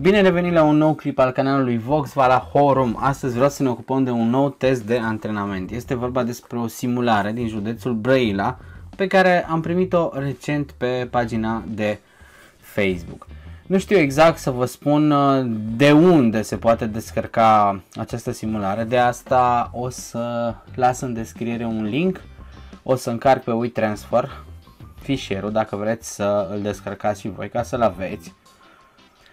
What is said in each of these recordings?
Bine revenit la un nou clip al canalului Vala Horum. Astăzi vreau să ne ocupăm de un nou test de antrenament. Este vorba despre o simulare din județul Brăila pe care am primit-o recent pe pagina de Facebook. Nu știu exact să vă spun uh, de unde se poate descărca această simulare, de asta o să las în descriere un link, o să încarc pe WeTransfer fișierul dacă vreți să îl descărcați și voi ca să-l aveți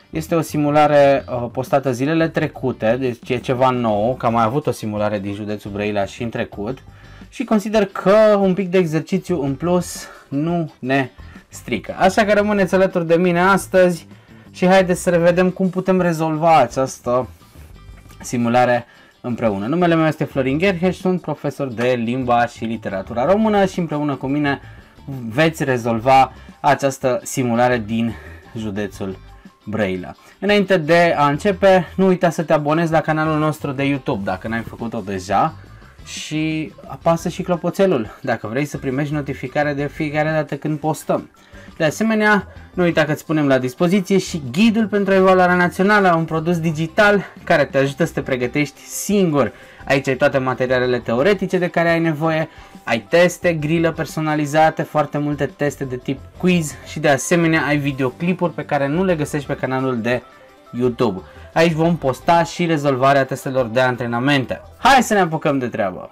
este o simulare uh, postată zilele trecute, deci e ceva nou, că am mai avut o simulare din județul Brăila și în trecut și consider că un pic de exercițiu în plus nu ne strică. Așa că rămâneți alături de mine astăzi și haideți să vedem cum putem rezolva această simulare împreună. Numele meu este Florin Gerheș, sunt profesor de limba și literatura română și împreună cu mine veți rezolva această simulare din județul Braila. Înainte de a începe, nu uita să te abonezi la canalul nostru de YouTube dacă n-ai făcut-o deja și apasă și clopoțelul dacă vrei să primești notificare de fiecare dată când postăm. De asemenea, nu uita că îți punem la dispoziție și ghidul pentru evaluarea națională, un produs digital care te ajută să te pregătești singur. Aici ai toate materialele teoretice de care ai nevoie, ai teste, grilă personalizate, foarte multe teste de tip quiz și de asemenea ai videoclipuri pe care nu le găsești pe canalul de YouTube. Aici vom posta și rezolvarea testelor de antrenamente. Hai să ne apucăm de treabă!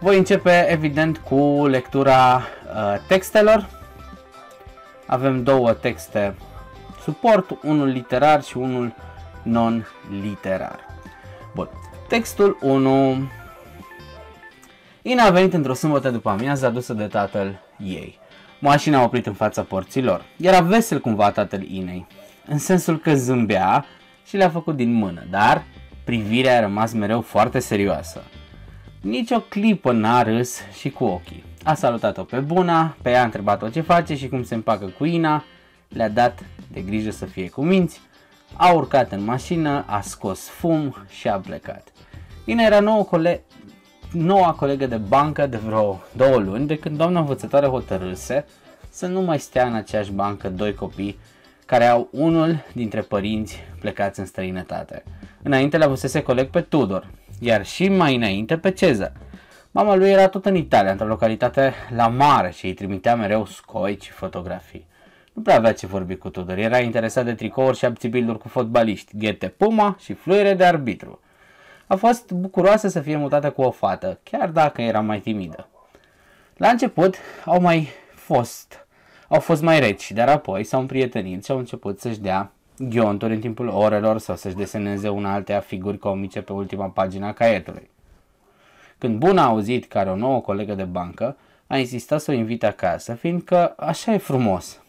Voi începe evident cu lectura uh, textelor. Avem două texte suport, unul literar și unul non-literar. Bun, textul 1. Ina a venit într-o sâmbătă după amiază adusă de tatăl ei. Mașina a oprit în fața porților. Era vesel cumva tatăl Inei, în sensul că zâmbea și le-a făcut din mână, dar privirea a rămas mereu foarte serioasă. Nici o clipă n-a râs și cu ochii. A salutat-o pe buna, pe ea a întrebat-o ce face și cum se împacă cu Ina, le-a dat de grijă să fie cu minți a urcat în mașină, a scos fum și a plecat. Ina era nouă cole- noua colegă de bancă de vreo două luni de când doamna învățătoare hotărâse să nu mai stea în aceeași bancă doi copii care au unul dintre părinți plecați în străinătate. Înainte le a văzut coleg pe Tudor, iar și mai înainte pe Cezar. Mama lui era tot în Italia, într-o localitate la mare și îi trimitea mereu scoici și fotografii. Nu prea avea ce vorbi cu Tudor, era interesat de tricouri și abțibiluri cu fotbaliști, ghete Puma și fluire de arbitru. A fost bucuroasă să fie mutată cu o fată, chiar dacă era mai timidă. La început au mai fost, au fost mai reci, dar apoi s-au împrietenit și au început să-și dea ghionturi în timpul orelor sau să-și deseneze una altea figuri comice pe ultima pagina caietului. Când Bun a auzit că are o nouă colegă de bancă, a insistat să o invite acasă, fiindcă așa e frumos.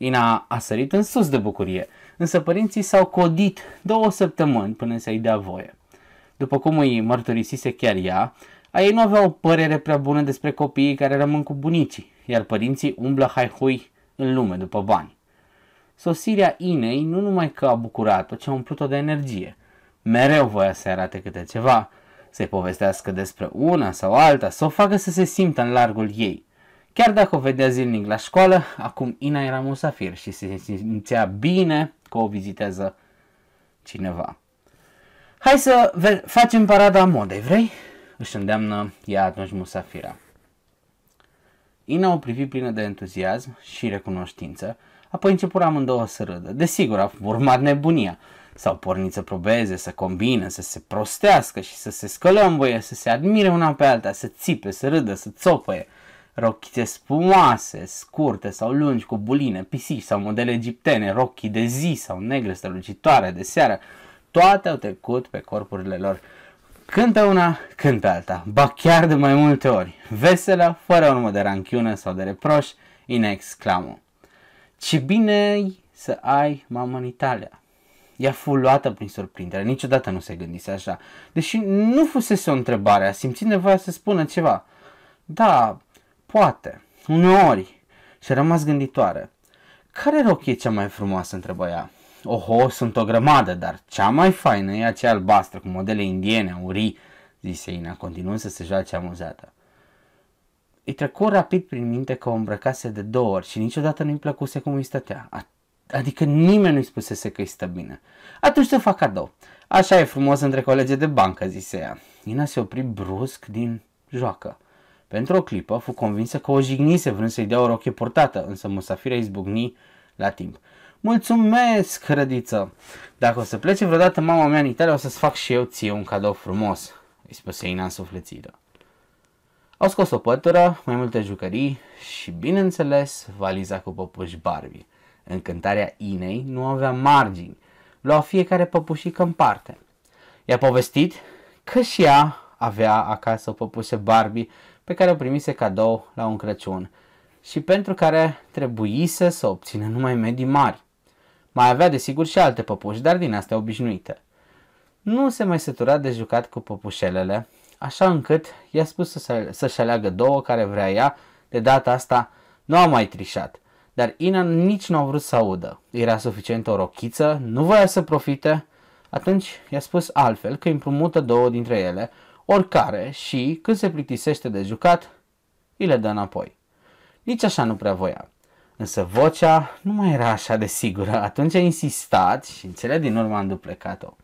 Ina a sărit în sus de bucurie, însă părinții s-au codit două săptămâni până să-i dea voie. După cum îi mărturisise chiar ea, a ei nu avea o părere prea bună despre copiii care rămân cu bunicii, iar părinții umblă haihui în lume după bani. Sosirea Inei nu numai că a bucurat-o, ci a umplut-o de energie. Mereu voia să arate câte ceva, să-i povestească despre una sau alta, să o facă să se simtă în largul ei. Chiar dacă o vedea zilnic la școală, acum Ina era musafir și se simțea bine că o vizitează cineva. Hai să facem parada modei, vrei? Își îndeamnă ea atunci musafira. Ina o privi plină de entuziasm și recunoștință, apoi începură amândouă să râdă. Desigur, a urmat nebunia. S-au pornit să probeze, să combine, să se prostească și să se voie, să se admire una pe alta, să țipe, să râdă, să țopăie rochițe spumoase, scurte sau lungi, cu buline, pisici sau modele egiptene, rochii de zi sau negre strălucitoare de seară, toate au trecut pe corpurile lor. Cântă una, cântă alta, ba chiar de mai multe ori, veselă, fără urmă de ranchiună sau de reproș, in exclamă. Ce bine să ai mamă în Italia! Ea fu luată prin surprindere, niciodată nu se gândise așa, deși nu fusese o întrebare, a simțit nevoia să spună ceva. Da, Poate, uneori. Și a rămas gânditoare. Care rochie e cea mai frumoasă? întrebă ea. Oho, sunt o grămadă, dar cea mai faină e aceea albastră cu modele indiene, aurii, zise Ina, continuând să se joace amuzată. Îi trecu rapid prin minte că o îmbrăcase de două ori și niciodată nu-i plăcuse cum îi stătea. Adică nimeni nu-i spusese că îi stă bine. Atunci să fac cadou. Așa e frumos între colege de bancă, zise ea. Ina se opri brusc din joacă. Pentru o clipă fu convinsă că o jignise vrând să-i dea o roche purtată, însă musafirea izbucni la timp. Mulțumesc, hrădiță! Dacă o să plece vreodată mama mea în Italia, o să-ți fac și eu ție un cadou frumos, îi spuse Ina însuflețiră. Au scos o pătură, mai multe jucării și, bineînțeles, valiza cu păpuși Barbie. Încântarea Inei nu avea margini, lua fiecare păpușică în parte. I-a povestit că și ea avea acasă o păpușă Barbie pe care o primise cadou la un Crăciun și pentru care trebuise să obțină numai medii mari. Mai avea desigur și alte păpuși, dar din astea obișnuite. Nu se mai sătura de jucat cu păpușelele, așa încât i-a spus să, și aleagă două care vrea ea, de data asta nu a mai trișat. Dar Ina nici nu a vrut să audă. Era suficient o rochiță, nu voia să profite, atunci i-a spus altfel că împrumută două dintre ele, oricare și, când se plictisește de jucat, îi le dă înapoi. Nici așa nu prea voia. Însă vocea nu mai era așa de sigură, atunci a insistat și în cele din urmă a înduplecat-o.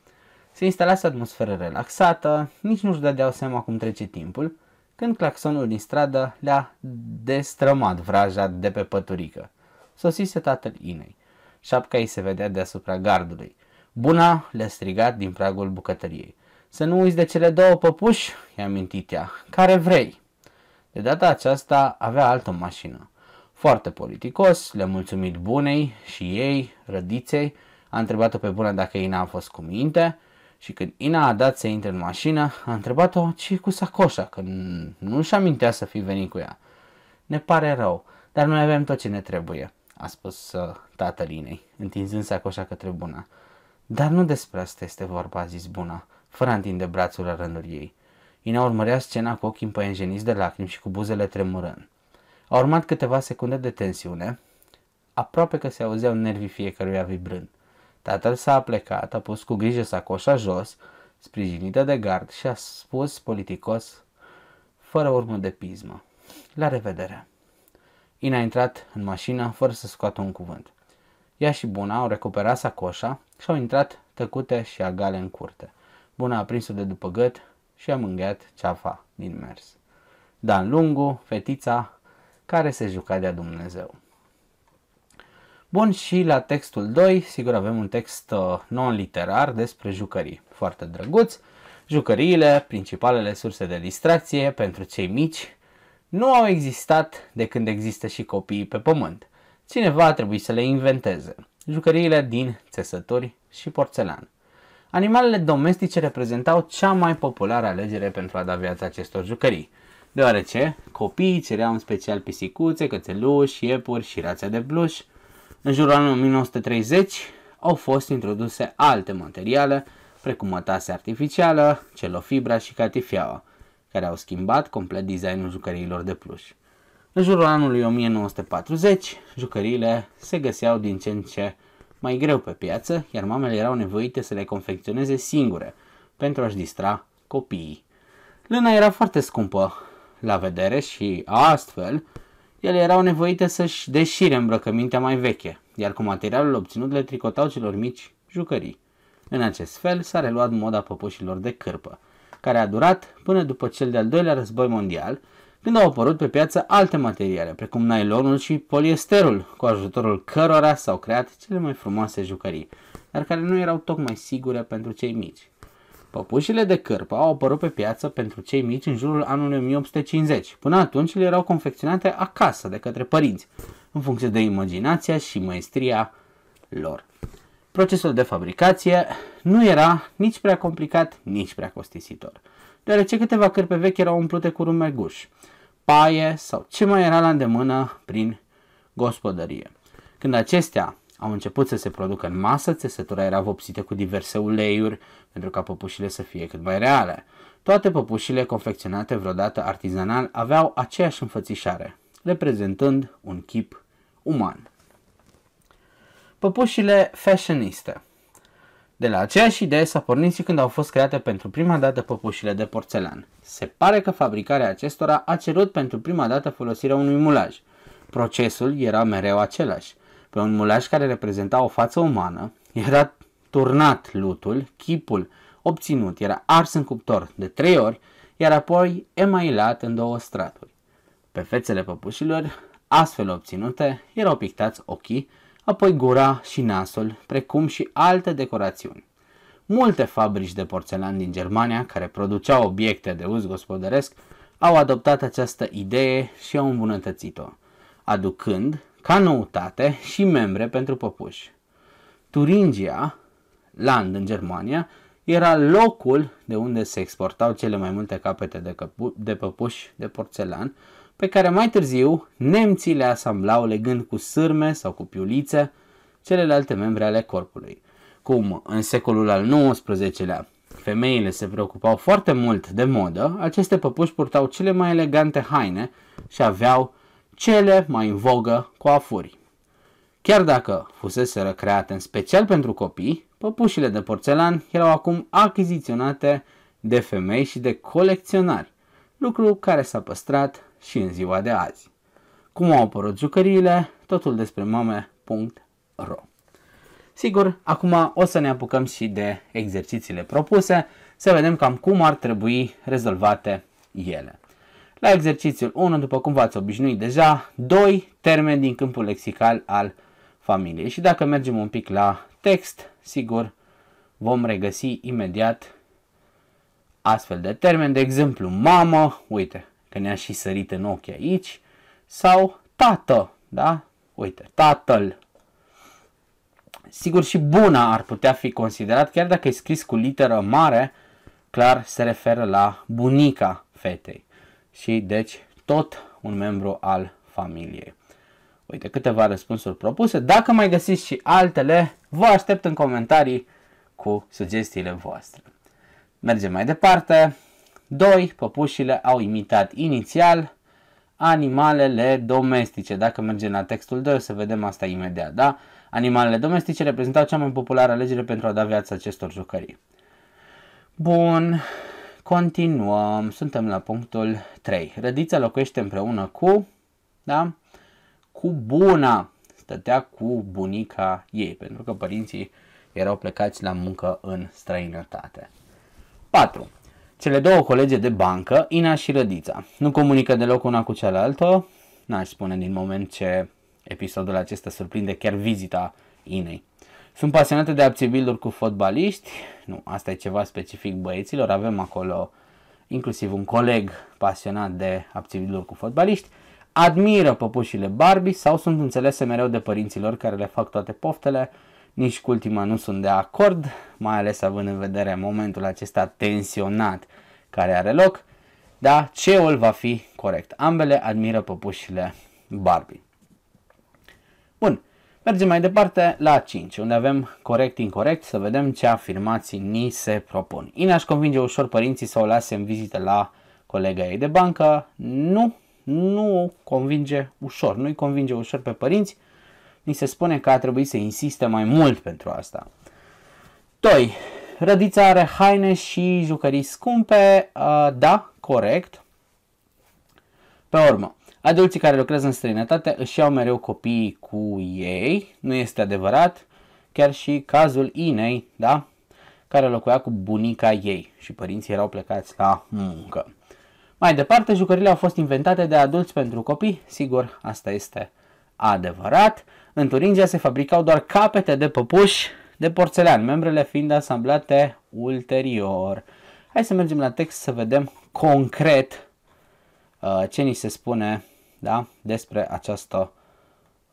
Se instalase atmosferă relaxată, nici nu-și dădeau seama cum trece timpul, când claxonul din stradă le-a destrămat vraja de pe păturică. Sosise tatăl Inei. Șapca ei se vedea deasupra gardului. Buna le-a strigat din pragul bucătăriei. Să nu uiți de cele două păpuși, i-a mintit ea, care vrei. De data aceasta avea altă mașină. Foarte politicos, le-a mulțumit bunei și ei, rădiței, a întrebat-o pe bună dacă Ina a fost cu minte și când Ina a dat să intre în mașină, a întrebat-o ce cu sacoșa, că nu și amintea să fi venit cu ea. Ne pare rău, dar noi avem tot ce ne trebuie, a spus uh, tatăl Inei, întinzând sacoșa către buna. Dar nu despre asta este vorba, a zis buna fără a întinde brațul la rândul ei. Ina urmărea scena cu ochii împăienjeniți de lacrimi și cu buzele tremurând. Au urmat câteva secunde de tensiune, aproape că se auzeau nervii fiecăruia vibrând. Tatăl s-a plecat, a pus cu grijă sacoșa jos, sprijinită de gard și a spus politicos, fără urmă de pismă. La revedere! Ina a intrat în mașină fără să scoată un cuvânt. Ea și Buna au recuperat sacoșa și au intrat tăcute și agale în curte. Buna a prins-o de după gât și a mângheat ceafa din mers. Dan Lungu, fetița care se juca de-a Dumnezeu. Bun, și la textul 2, sigur avem un text uh, non-literar despre jucării. Foarte drăguț. Jucăriile, principalele surse de distracție pentru cei mici, nu au existat de când există și copiii pe pământ. Cineva a trebuit să le inventeze. Jucăriile din țesături și porțelan. Animalele domestice reprezentau cea mai populară alegere pentru a da viața acestor jucării, deoarece copiii cereau în special pisicuțe, cățeluși, iepuri și rațe de pluș. În jurul anului 1930 au fost introduse alte materiale, precum mătase artificială, celofibra și catifiaua, care au schimbat complet designul jucăriilor de pluș. În jurul anului 1940, jucăriile se găseau din ce în ce mai greu pe piață, iar mamele erau nevoite să le confecționeze singure pentru a-și distra copiii. Lâna era foarte scumpă la vedere și astfel ele erau nevoite să-și deșire îmbrăcămintea mai veche, iar cu materialul obținut le tricotau celor mici jucării. În acest fel s-a reluat moda păpușilor de cârpă, care a durat până după cel de-al doilea război mondial, când au apărut pe piață alte materiale, precum nailonul și poliesterul, cu ajutorul cărora s-au creat cele mai frumoase jucării, dar care nu erau tocmai sigure pentru cei mici. Păpușile de cărpă au apărut pe piață pentru cei mici în jurul anului 1850. Până atunci le erau confecționate acasă de către părinți, în funcție de imaginația și maestria lor. Procesul de fabricație nu era nici prea complicat, nici prea costisitor, deoarece câteva cărpe vechi erau umplute cu rumeguș paie sau ce mai era la îndemână prin gospodărie. Când acestea au început să se producă în masă, țesătura era vopsită cu diverse uleiuri pentru ca păpușile să fie cât mai reale. Toate păpușile confecționate vreodată artizanal aveau aceeași înfățișare, reprezentând un chip uman. Păpușile fashioniste de la aceeași idee s-a pornit și când au fost create pentru prima dată păpușile de porțelan. Se pare că fabricarea acestora a cerut pentru prima dată folosirea unui mulaj. Procesul era mereu același. Pe un mulaj care reprezenta o față umană, era turnat lutul, chipul obținut era ars în cuptor de trei ori, iar apoi emailat în două straturi. Pe fețele păpușilor, astfel obținute, erau pictați ochii, apoi gura și nasul, precum și alte decorațiuni. Multe fabrici de porțelan din Germania care produceau obiecte de uz gospodăresc au adoptat această idee și au îmbunătățit-o, aducând, ca noutate, și membre pentru păpuși. Turingia, land în Germania, era locul de unde se exportau cele mai multe capete de, căpu- de păpuși de porțelan pe care mai târziu nemții le asamblau legând cu sârme sau cu piulițe celelalte membre ale corpului. Cum în secolul al XIX-lea femeile se preocupau foarte mult de modă, aceste păpuși purtau cele mai elegante haine și aveau cele mai în vogă coafuri. Chiar dacă fusese recreate în special pentru copii, păpușile de porțelan erau acum achiziționate de femei și de colecționari, lucru care s-a păstrat și în ziua de azi. Cum au apărut jucăriile? Totul despre mame.ro Sigur, acum o să ne apucăm și de exercițiile propuse, să vedem cam cum ar trebui rezolvate ele. La exercițiul 1, după cum v-ați obișnuit deja, 2 termeni din câmpul lexical al familiei. Și dacă mergem un pic la text, sigur, vom regăsi imediat astfel de termeni, de exemplu, mamă, uite, că ne-a și sărit în ochi aici, sau tată, da? Uite, tatăl. Sigur și buna ar putea fi considerat, chiar dacă e scris cu literă mare, clar se referă la bunica fetei și deci tot un membru al familiei. Uite câteva răspunsuri propuse. Dacă mai găsiți și altele, vă aștept în comentarii cu sugestiile voastre. Mergem mai departe. 2. Păpușile au imitat inițial animalele domestice. Dacă mergem la textul 2 o să vedem asta imediat, da? Animalele domestice reprezentau cea mai populară alegere pentru a da viață acestor jucării. Bun, continuăm. Suntem la punctul 3. Rădița locuiește împreună cu, da? Cu buna. Stătea cu bunica ei, pentru că părinții erau plecați la muncă în străinătate. 4. Cele două colege de bancă, Ina și Rădița, nu comunică deloc una cu cealaltă, n-aș spune din moment ce episodul acesta surprinde chiar vizita Inei. Sunt pasionate de abțibilduri cu fotbaliști, nu, asta e ceva specific băieților, avem acolo inclusiv un coleg pasionat de abțibilduri cu fotbaliști, admiră păpușile Barbie sau sunt înțelese mereu de părinților care le fac toate poftele, nici cu ultima nu sunt de acord, mai ales având în vedere momentul acesta tensionat care are loc, dar ce ul va fi corect. Ambele admiră păpușile Barbie. Bun, mergem mai departe la 5, unde avem corect-incorect să vedem ce afirmații ni se propun. Ina aș convinge ușor părinții să o lase în vizită la colega ei de bancă. Nu, nu o convinge ușor, nu-i convinge ușor pe părinți, ni se spune că a trebuit să insiste mai mult pentru asta. 2. Rădița are haine și jucării scumpe, uh, da, corect. Pe urmă, adulții care lucrează în străinătate își iau mereu copiii cu ei, nu este adevărat, chiar și cazul Inei, da, care locuia cu bunica ei și părinții erau plecați la muncă. Mai departe, jucările au fost inventate de adulți pentru copii, sigur, asta este adevărat, în Turingia se fabricau doar capete de păpuși de porțelan, membrele fiind asamblate ulterior. Hai să mergem la text să vedem concret uh, ce ni se spune da, despre această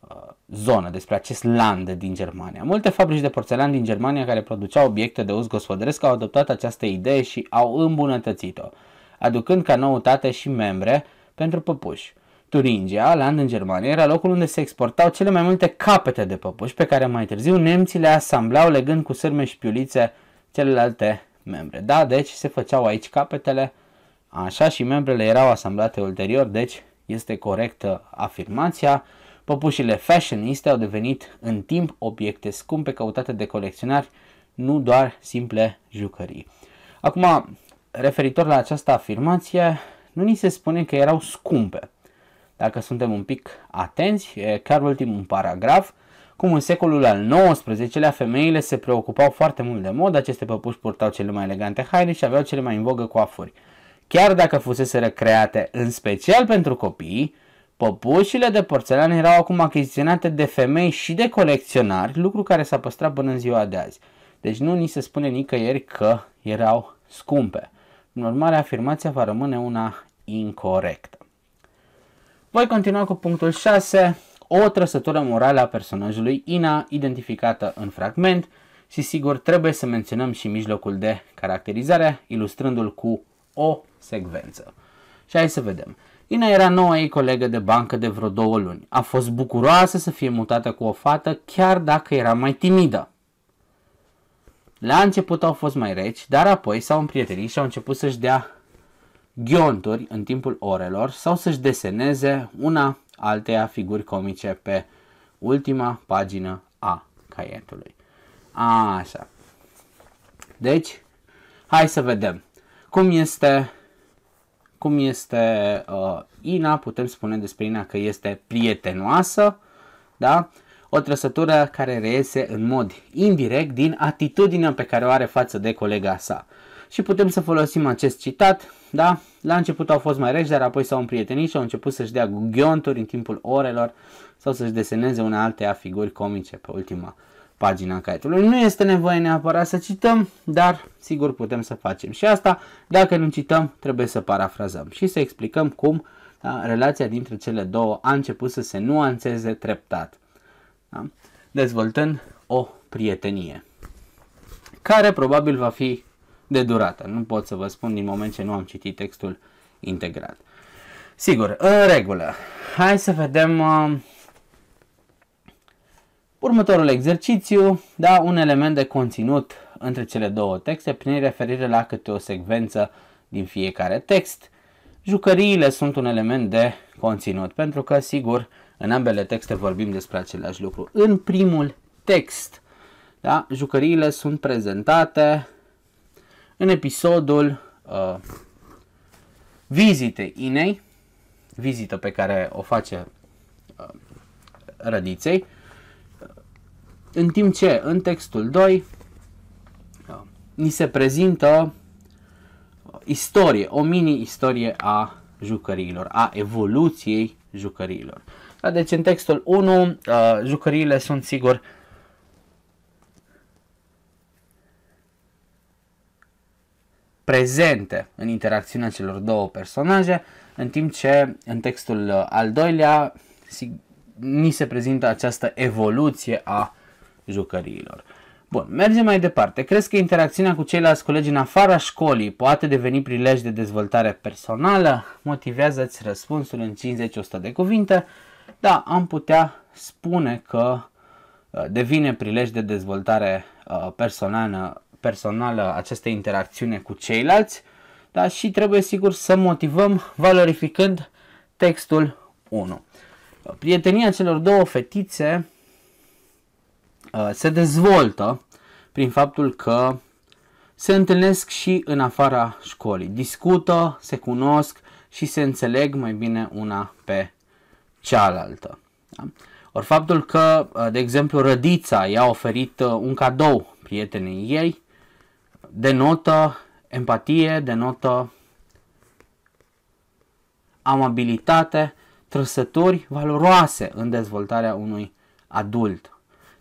uh, zonă, despre acest land din Germania. Multe fabrici de porțelan din Germania care produceau obiecte de uz gospodăresc au adoptat această idee și au îmbunătățit-o, aducând ca noutate și membre pentru păpuși. Turingia, Land în Germania, era locul unde se exportau cele mai multe capete de păpuși pe care mai târziu nemții le asamblau legând cu sârme și piulițe celelalte membre. Da, deci se făceau aici capetele, așa și membrele erau asamblate ulterior, deci este corectă afirmația. Păpușile fashioniste au devenit în timp obiecte scumpe căutate de colecționari, nu doar simple jucării. Acum, referitor la această afirmație, nu ni se spune că erau scumpe dacă suntem un pic atenți, chiar ultimul paragraf, cum în secolul al XIX-lea femeile se preocupau foarte mult de mod, aceste păpuși purtau cele mai elegante haine și aveau cele mai în vogă coafuri. Chiar dacă fusese recreate în special pentru copii, păpușile de porțelan erau acum achiziționate de femei și de colecționari, lucru care s-a păstrat până în ziua de azi. Deci nu ni se spune nicăieri că erau scumpe. În urmare, afirmația va rămâne una incorrectă. Voi continua cu punctul 6, o trăsătură morală a personajului Ina, identificată în fragment și sigur trebuie să menționăm și mijlocul de caracterizare, ilustrându-l cu o secvență. Și hai să vedem. Ina era noua ei colegă de bancă de vreo două luni. A fost bucuroasă să fie mutată cu o fată, chiar dacă era mai timidă. La început au fost mai reci, dar apoi s-au împrietenit și au început să-și dea ghionturi în timpul orelor sau să-și deseneze una alteia figuri comice pe ultima pagină a caietului. A, așa. Deci, hai să vedem cum este, cum este uh, Ina, putem spune despre Ina că este prietenoasă, da? o trăsătură care reiese în mod indirect din atitudinea pe care o are față de colega sa. Și putem să folosim acest citat da? La început au fost mai reci, dar apoi s-au împrietenit și au început să-și dea ghionturi în timpul orelor sau să-și deseneze una alte figuri comice pe ultima pagina caietului. Nu este nevoie neapărat să cităm, dar sigur putem să facem și asta. Dacă nu cităm, trebuie să parafrazăm și să explicăm cum da, relația dintre cele două a început să se nuanțeze treptat, da? dezvoltând o prietenie, care probabil va fi de durată. Nu pot să vă spun din moment ce nu am citit textul integrat. Sigur, în regulă. Hai să vedem uh, următorul exercițiu, da, un element de conținut între cele două texte prin referire la câte o secvență din fiecare text. Jucăriile sunt un element de conținut, pentru că, sigur, în ambele texte vorbim despre același lucru. În primul text, da, jucăriile sunt prezentate în episodul uh, vizitei Inei, vizită pe care o face uh, rădiței, în timp ce în textul 2 uh, ni se prezintă uh, istorie, o mini-istorie a jucăriilor, a evoluției jucăriilor. Deci în textul 1 uh, jucăriile sunt sigur prezente în interacțiunea celor două personaje, în timp ce în textul uh, al doilea ni se prezintă această evoluție a jucăriilor. Bun, mergem mai departe. Crezi că interacțiunea cu ceilalți colegi în afara școlii poate deveni prilej de dezvoltare personală? Motivează-ți răspunsul în 50-100 de cuvinte. Da, am putea spune că uh, devine prilej de dezvoltare uh, personală personală această interacțiune cu ceilalți, dar și trebuie sigur să motivăm valorificând textul 1. Prietenia celor două fetițe uh, se dezvoltă prin faptul că se întâlnesc și în afara școlii, discută, se cunosc și se înțeleg mai bine una pe cealaltă. Da? Ori faptul că, uh, de exemplu, Rădița i-a oferit uh, un cadou prietenei ei, denotă empatie, denotă amabilitate, trăsături valoroase în dezvoltarea unui adult.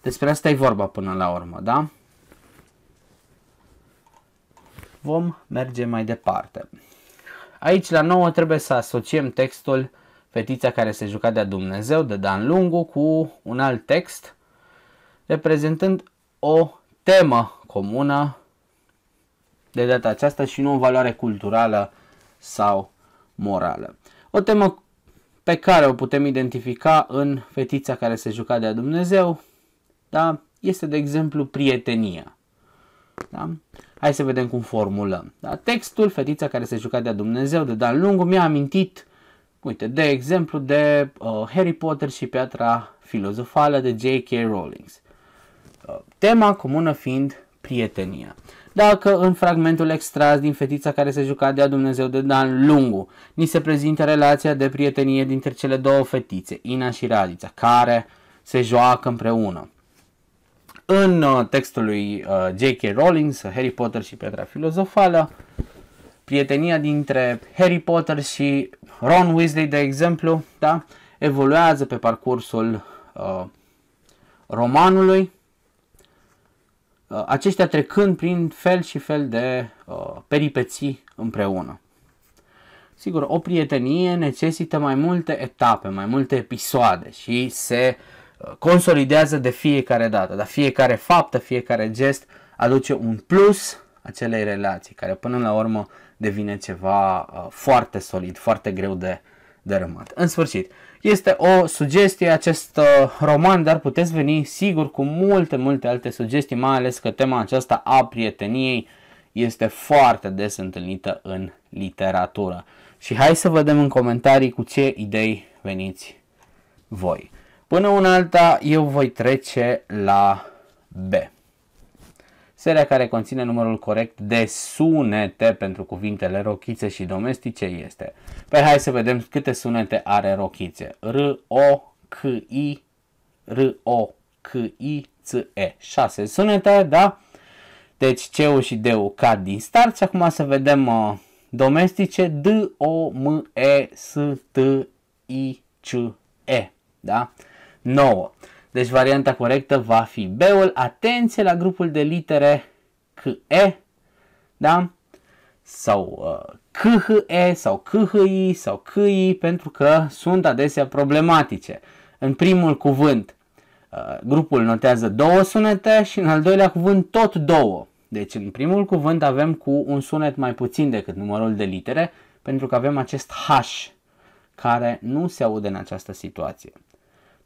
Despre asta e vorba până la urmă, da? Vom merge mai departe. Aici la nouă trebuie să asociem textul Fetița care se juca de Dumnezeu de Dan Lungu cu un alt text reprezentând o temă comună de data aceasta și nu o valoare culturală sau morală. O temă pe care o putem identifica în fetița care se juca de Dumnezeu, da? este de exemplu prietenia. Da? Hai să vedem cum formulăm. Da? Textul, fetița care se juca de Dumnezeu de Dan lungul mi-a amintit, uite, de exemplu, de uh, Harry Potter și piatra filozofală de J.K. Rowling. Uh, tema comună fiind prietenia dacă în fragmentul extras din fetița care se juca de-a Dumnezeu de Dan Lungu ni se prezintă relația de prietenie dintre cele două fetițe, Ina și Radița, care se joacă împreună. În uh, textul lui uh, J.K. Rowling, uh, Harry Potter și Petra Filozofală, prietenia dintre Harry Potter și Ron Weasley, de exemplu, da, evoluează pe parcursul uh, romanului Uh, aceștia trecând prin fel și fel de uh, peripeții împreună. Sigur, o prietenie necesită mai multe etape, mai multe episoade și se uh, consolidează de fiecare dată, dar fiecare faptă, fiecare gest aduce un plus acelei relații, care până la urmă devine ceva uh, foarte solid, foarte greu de, de rămat. În sfârșit, uh, este o sugestie acest uh, roman, dar puteți veni sigur cu multe, multe alte sugestii, mai ales că tema aceasta a prieteniei este foarte des întâlnită în literatură. Și hai să vedem în comentarii cu ce idei veniți voi. Până una alta, eu voi trece la B. Seria care conține numărul corect de sunete pentru cuvintele rochițe și domestice este. Păi hai să vedem câte sunete are rochițe. R, O, C, I, R, O, C, I, C, E. 6 sunete, da? Deci c U și d U cad din start și acum să vedem uh, domestice. D, O, M, E, S, T, I, C, E. Da? 9. Deci varianta corectă va fi B-ul. Atenție la grupul de litere e, da? Sau uh, e, sau i, sau i, pentru că sunt adesea problematice. În primul cuvânt, uh, grupul notează două sunete și în al doilea cuvânt tot două. Deci în primul cuvânt avem cu un sunet mai puțin decât numărul de litere pentru că avem acest H care nu se aude în această situație.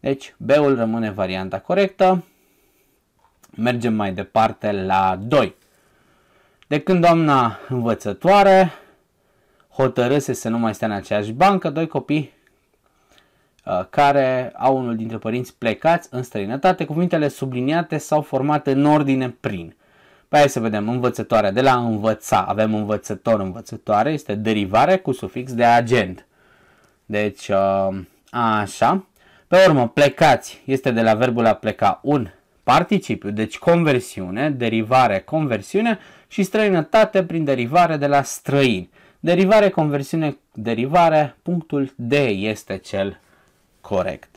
Deci B-ul rămâne varianta corectă. Mergem mai departe la 2. De când doamna învățătoare hotărâse să nu mai stea în aceeași bancă, doi copii uh, care au unul dintre părinți plecați în străinătate, cuvintele subliniate s-au format în ordine prin. Pe păi aia să vedem învățătoarea de la învăța. Avem învățător, învățătoare, este derivare cu sufix de agent. Deci, uh, așa. Pe urmă, plecați este de la verbul a pleca un participiu, deci conversiune, derivare, conversiune și străinătate prin derivare de la străin. Derivare, conversiune, derivare, punctul D este cel corect.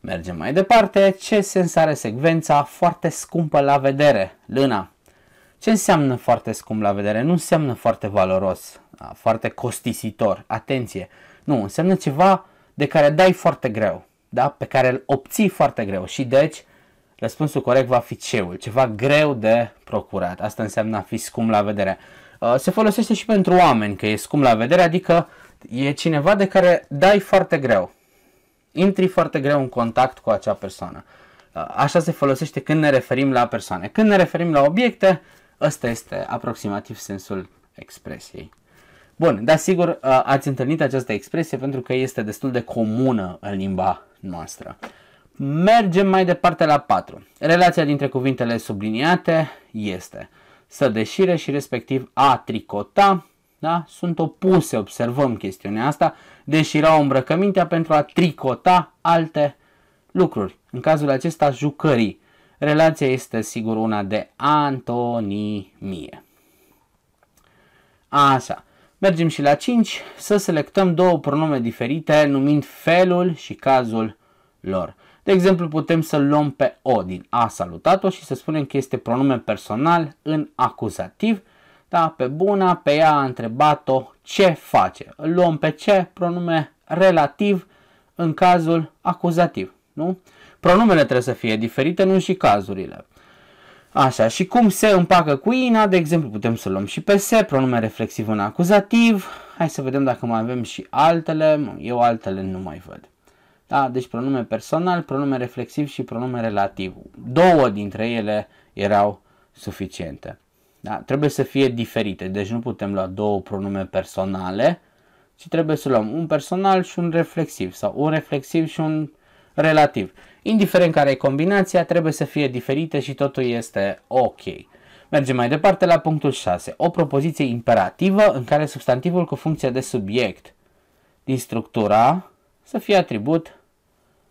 Mergem mai departe. Ce sens are secvența foarte scumpă la vedere? Luna. Ce înseamnă foarte scump la vedere? Nu înseamnă foarte valoros, foarte costisitor. Atenție! Nu, înseamnă ceva de care dai foarte greu da? pe care îl obții foarte greu și deci răspunsul corect va fi ceul, ceva greu de procurat. Asta înseamnă a fi scum la vedere. Uh, se folosește și pentru oameni că e scum la vedere, adică e cineva de care dai foarte greu. Intri foarte greu în contact cu acea persoană. Uh, așa se folosește când ne referim la persoane. Când ne referim la obiecte, ăsta este aproximativ sensul expresiei. Bun, dar sigur uh, ați întâlnit această expresie pentru că este destul de comună în limba noastră. Mergem mai departe la 4. Relația dintre cuvintele subliniate este să deșire și respectiv a tricota da? sunt opuse, observăm chestiunea asta, o îmbrăcămintea pentru a tricota alte lucruri. În cazul acesta, jucării. Relația este sigur una de antonimie. Așa. Mergem și la 5 să selectăm două pronume diferite numind felul și cazul lor. De exemplu, putem să luăm pe O din a salutat-o și să spunem că este pronume personal în acuzativ. Da, pe buna, pe ea a întrebat-o ce face. Îl luăm pe ce, pronume relativ în cazul acuzativ. Nu? Pronumele trebuie să fie diferite, nu și cazurile. Așa, și cum se împacă cu ina, de exemplu putem să luăm și pe se, pronume reflexiv în acuzativ. Hai să vedem dacă mai avem și altele, eu altele nu mai văd. Da, deci pronume personal, pronume reflexiv și pronume relativ. Două dintre ele erau suficiente. Da, trebuie să fie diferite, deci nu putem lua două pronume personale, ci trebuie să luăm un personal și un reflexiv sau un reflexiv și un relativ. Indiferent care e combinația, trebuie să fie diferite și totul este ok. Mergem mai departe la punctul 6. O propoziție imperativă în care substantivul cu funcția de subiect din structura să fie atribut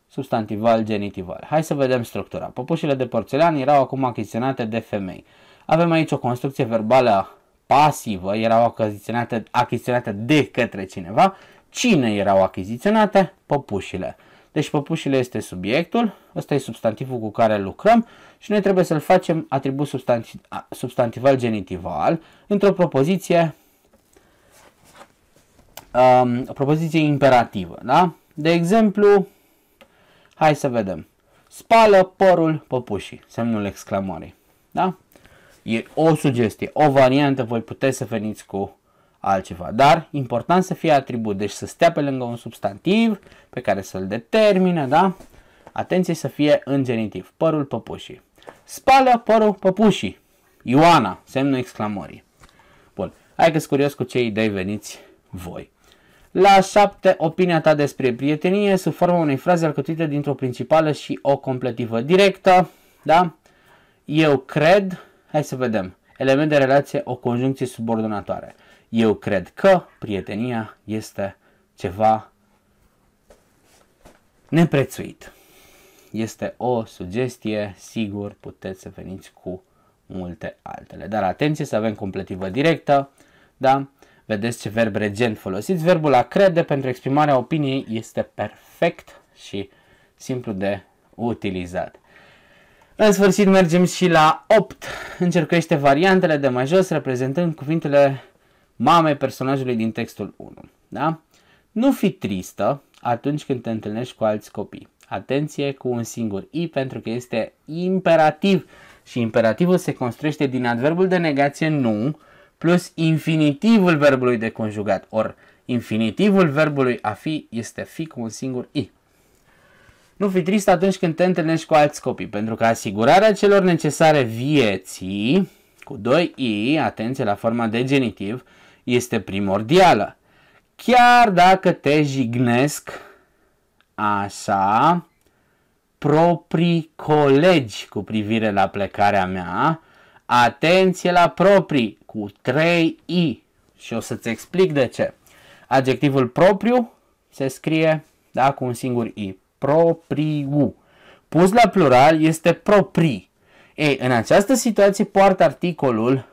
substantival genitival. Hai să vedem structura. Păpușile de porțelan erau acum achiziționate de femei. Avem aici o construcție verbală pasivă, erau achiziționate, achiziționate de către cineva. Cine erau achiziționate? Păpușile. Deci păpușile este subiectul, ăsta e substantivul cu care lucrăm și noi trebuie să-l facem atribut substanti- substantival genitival într-o propoziție um, o propoziție imperativă. Da? De exemplu, hai să vedem. Spală părul păpușii, semnul exclamării. Da? E o sugestie, o variantă, voi puteți să veniți cu altceva. Dar important să fie atribut, deci să stea pe lângă un substantiv pe care să-l determine, da? Atenție să fie în genitiv, părul păpușii. Spală părul păpușii. Ioana, semnul exclamării. Bun, hai că curios cu cei idei veniți voi. La 7. Opinia ta despre prietenie sub formă unei fraze alcătuite dintr-o principală și o completivă directă. Da? Eu cred. Hai să vedem. Element de relație, o conjuncție subordonatoare. Eu cred că prietenia este ceva neprețuit. Este o sugestie, sigur puteți să veniți cu multe altele. Dar atenție să avem completivă directă, da? Vedeți ce verb regent folosiți. Verbul a crede pentru exprimarea opiniei este perfect și simplu de utilizat. În sfârșit mergem și la 8. Încercăște variantele de mai jos reprezentând cuvintele mamei personajului din textul 1. Da? Nu fi tristă atunci când te întâlnești cu alți copii. Atenție cu un singur i pentru că este imperativ și imperativul se construiește din adverbul de negație nu plus infinitivul verbului de conjugat. Or, infinitivul verbului a fi este fi cu un singur i. Nu fi trist atunci când te întâlnești cu alți copii, pentru că asigurarea celor necesare vieții, cu 2i, atenție la forma de genitiv, este primordială. Chiar dacă te jignesc, așa, proprii colegi cu privire la plecarea mea, atenție la proprii cu 3 i și o să-ți explic de ce. Adjectivul propriu se scrie da, cu un singur i, propriu. Pus la plural este proprii. Ei, în această situație poartă articolul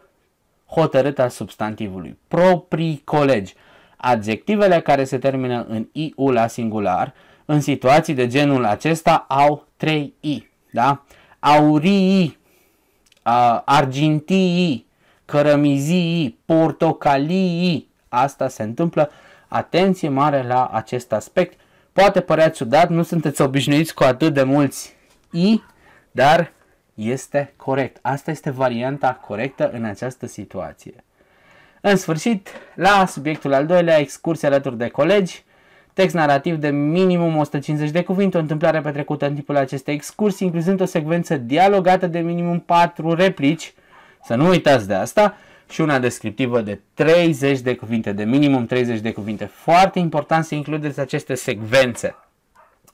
hotărât al substantivului. Proprii colegi. Adjectivele care se termină în IU la singular, în situații de genul acesta, au 3 I. Da? Aurii, argintii, cărămizii, portocalii. Asta se întâmplă. Atenție mare la acest aspect. Poate părea ciudat, nu sunteți obișnuiți cu atât de mulți I, dar este corect. Asta este varianta corectă în această situație. În sfârșit, la subiectul al doilea, excursie alături de colegi, text narativ de minimum 150 de cuvinte, o întâmplare petrecută în timpul acestei excursii, incluzând o secvență dialogată de minimum 4 replici, să nu uitați de asta, și una descriptivă de 30 de cuvinte, de minimum 30 de cuvinte. Foarte important să includeți aceste secvențe,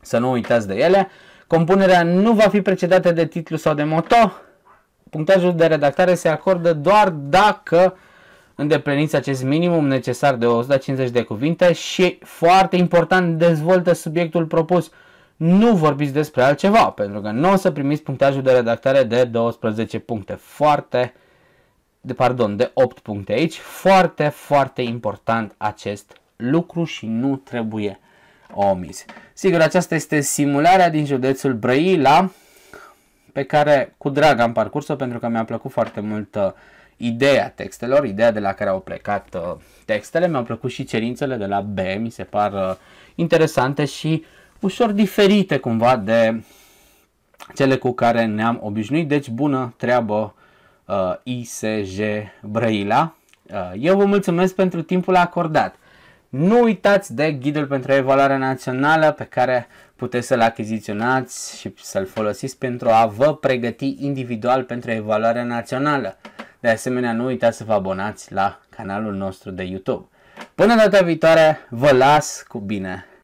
să nu uitați de ele. Compunerea nu va fi precedată de titlu sau de moto. Punctajul de redactare se acordă doar dacă îndepliniți acest minimum necesar de 150 de cuvinte și, foarte important, dezvoltă subiectul propus. Nu vorbiți despre altceva, pentru că nu o să primiți punctajul de redactare de 12 puncte. Foarte, de, pardon, de 8 puncte aici. Foarte, foarte important acest lucru și nu trebuie omis. Sigur, aceasta este simularea din județul Brăila, pe care cu drag am parcurs-o pentru că mi-a plăcut foarte mult uh, ideea textelor, ideea de la care au plecat uh, textele. Mi-au plăcut și cerințele de la B, mi se par uh, interesante și ușor diferite cumva de cele cu care ne-am obișnuit. Deci bună treabă uh, ISJ Brăila. Uh, eu vă mulțumesc pentru timpul acordat. Nu uitați de ghidul pentru evaluarea națională pe care puteți să-l achiziționați și să-l folosiți pentru a vă pregăti individual pentru evaluarea națională. De asemenea, nu uitați să vă abonați la canalul nostru de YouTube. Până data viitoare, vă las cu bine!